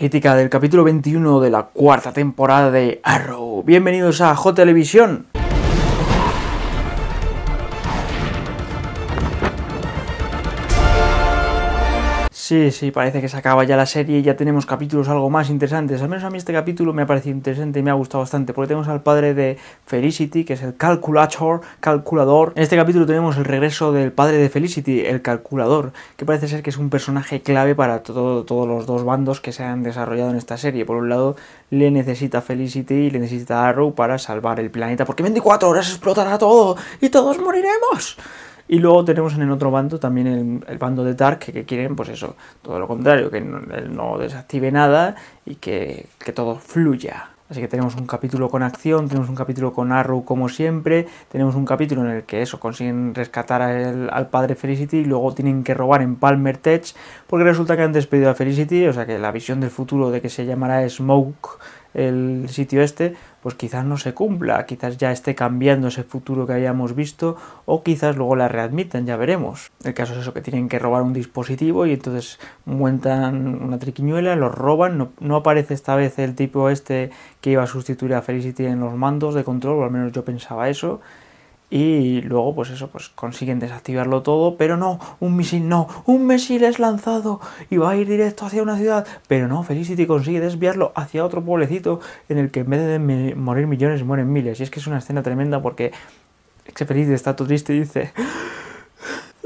Crítica del capítulo 21 de la cuarta temporada de Arrow. Bienvenidos a J-Televisión. Sí, sí, parece que se acaba ya la serie y ya tenemos capítulos algo más interesantes. Al menos a mí este capítulo me ha parecido interesante y me ha gustado bastante, porque tenemos al padre de Felicity, que es el calculator, calculador. En este capítulo tenemos el regreso del padre de Felicity, el calculador, que parece ser que es un personaje clave para todos los dos bandos que se han desarrollado en esta serie. Por un lado, le necesita Felicity y le necesita Arrow para salvar el planeta, porque 24 horas explotará todo y todos moriremos. Y luego tenemos en el otro bando también el, bando de Dark, que, quieren, pues eso, todo lo contrario, que no, él no desactive nada y que, todo fluya. Así que tenemos un capítulo con acción, tenemos un capítulo con Arrow como siempre, tenemos un capítulo en el que eso, consiguen rescatar al padre Felicity y luego tienen que robar en Palmer Tech porque resulta que han despedido a Felicity, o sea que la visión del futuro de que se llamará Smoke el sitio este, pues quizás no se cumpla, quizás ya esté cambiando ese futuro que hayamos visto o quizás luego la readmitan ya veremos. El caso es eso, que tienen que robar un dispositivo y entonces montan una triquiñuela, lo roban, no, no aparece esta vez el tipo este que iba a sustituir a Felicity en los mandos de control, o al menos yo pensaba eso y luego pues eso, pues consiguen desactivarlo todo, pero no, un misil no, un misil es lanzado y va a ir directo hacia una ciudad, pero no, Felicity consigue desviarlo hacia otro pueblecito en el que en vez de morir millones mueren miles, y es que es una escena tremenda porque Felicity está todo triste y dice...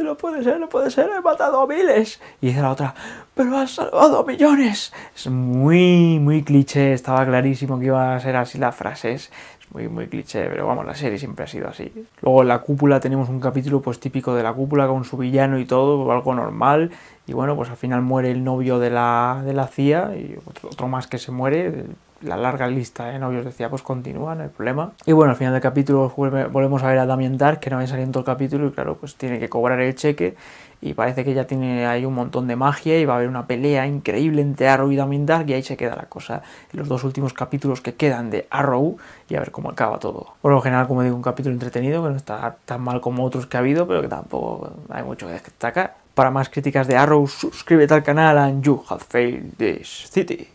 No puede ser, no puede ser, he matado a miles. Y dice la otra, pero has salvado millones. Es muy, muy cliché, estaba clarísimo que iba a ser así las frases. Es muy, muy cliché, pero vamos, la serie siempre ha sido así. Luego en la cúpula tenemos un capítulo pues típico de la cúpula con su villano y todo, algo normal. Y bueno, pues al final muere el novio de la, de la CIA y otro más que se muere, la larga lista de os decía, pues continúa, el problema. Y bueno, al final del capítulo volvemos a ver a Damien Dark, que no había salido en todo el capítulo, y claro, pues tiene que cobrar el cheque, y parece que ya tiene ahí un montón de magia, y va a haber una pelea increíble entre Arrow y Damien Dark, y ahí se queda la cosa. Los dos últimos capítulos que quedan de Arrow, y a ver cómo acaba todo. Por lo general, como digo, un capítulo entretenido, que no está tan mal como otros que ha habido, pero que tampoco hay mucho que destacar. Para más críticas de Arrow, suscríbete al canal and you have failed this city.